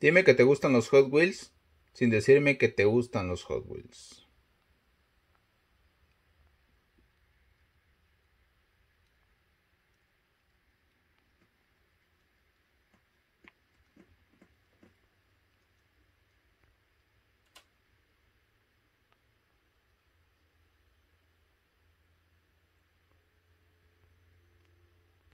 Dime que te gustan los Hot Wheels sin decirme que te gustan los Hot Wheels.